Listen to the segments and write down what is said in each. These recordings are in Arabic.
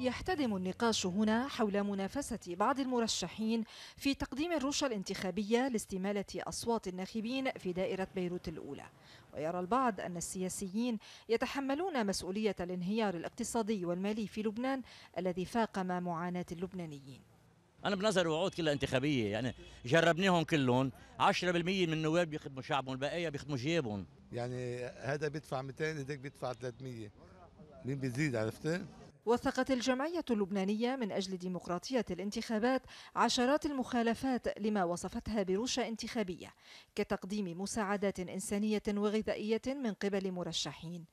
يحتدم النقاش هنا حول منافسة بعض المرشحين في تقديم الرشا الانتخابية لاستمالة أصوات الناخبين في دائرة بيروت الأولى ويرى البعض أن السياسيين يتحملون مسؤولية الانهيار الاقتصادي والمالي في لبنان الذي فاقم معاناة اللبنانيين أنا بنظر وعود كلها انتخابية يعني جربناهم كلهم 10% من النواب بيخدموا شعبهم البقية بيخدموا جيابهم يعني هذا بيدفع 200 هذاك بيدفع 300 مين بيزيد عرفتي؟ وثقت الجمعية اللبنانية من أجل ديمقراطية الانتخابات عشرات المخالفات لما وصفتها برشا انتخابية كتقديم مساعدات إنسانية وغذائية من قبل مرشحين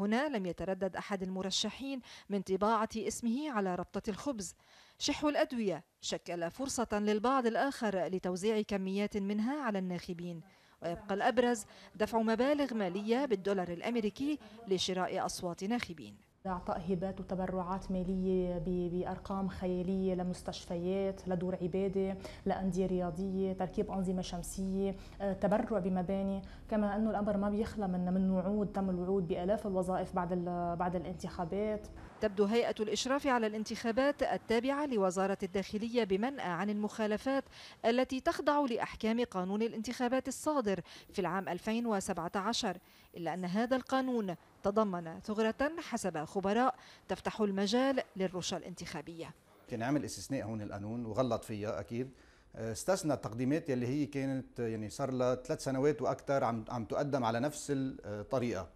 هنا لم يتردد أحد المرشحين من طباعة اسمه على ربطة الخبز شح الأدوية شكل فرصة للبعض الآخر لتوزيع كميات منها على الناخبين ويبقى الأبرز دفع مبالغ مالية بالدولار الأمريكي لشراء أصوات ناخبين اعطاء هبات وتبرعات ماليه بارقام خياليه لمستشفيات لدور عباده لانديه رياضيه تركيب انظمه شمسيه آه، تبرع بمباني كما انه الامر ما بيخلى من من وعود تم الوعود بالاف الوظائف بعد بعد الانتخابات تبدو هيئه الاشراف على الانتخابات التابعه لوزاره الداخليه بمنأى عن المخالفات التي تخضع لاحكام قانون الانتخابات الصادر في العام 2017 الا ان هذا القانون تضمن ثغرة حسب خبراء تفتح المجال للرشا الانتخابية كان عمل استثناء هون القانون وغلط فيها أكيد استثنى التقديمات يلي هي كانت يعني صار لها ثلاث سنوات واكثر عم عم تقدم على نفس الطريقه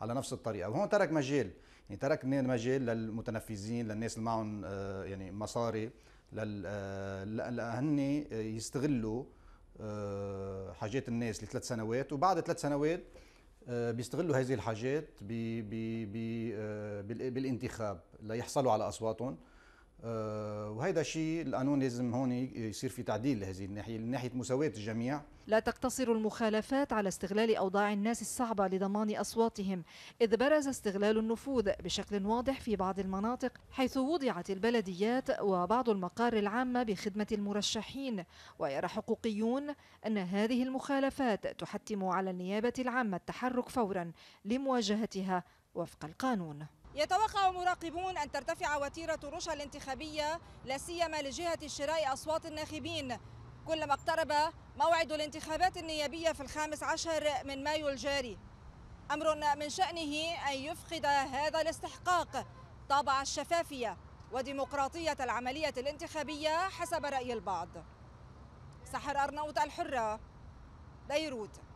على نفس الطريقه وهون ترك مجال يعني ترك مجال للمتنفذين للناس اللي معهم آه، يعني مصاري آه، لهن يستغلوا آه، حاجات الناس لثلاث سنوات وبعد ثلاث سنوات آه، بيستغلوا هذه الحاجات بي بي بي بالانتخاب ليحصلوا على اصواتهم آه، وهذا شيء القانون لازم هون يصير في تعديل لهذه الناحيه من ناحيه مساواه الجميع لا تقتصر المخالفات على استغلال اوضاع الناس الصعبه لضمان اصواتهم اذ برز استغلال النفوذ بشكل واضح في بعض المناطق حيث وضعت البلديات وبعض المقار العامه بخدمه المرشحين ويرى حقوقيون ان هذه المخالفات تحتم على النيابه العامه التحرك فورا لمواجهتها وفق القانون يتوقع مراقبون أن ترتفع وتيرة رشا الانتخابية لا سيما لجهة شراء أصوات الناخبين كلما اقترب موعد الانتخابات النيابية في الخامس عشر من مايو الجاري أمر من شأنه أن يفقد هذا الاستحقاق طابع الشفافية وديمقراطية العملية الانتخابية حسب رأي البعض سحر أرنوت الحرة بيروت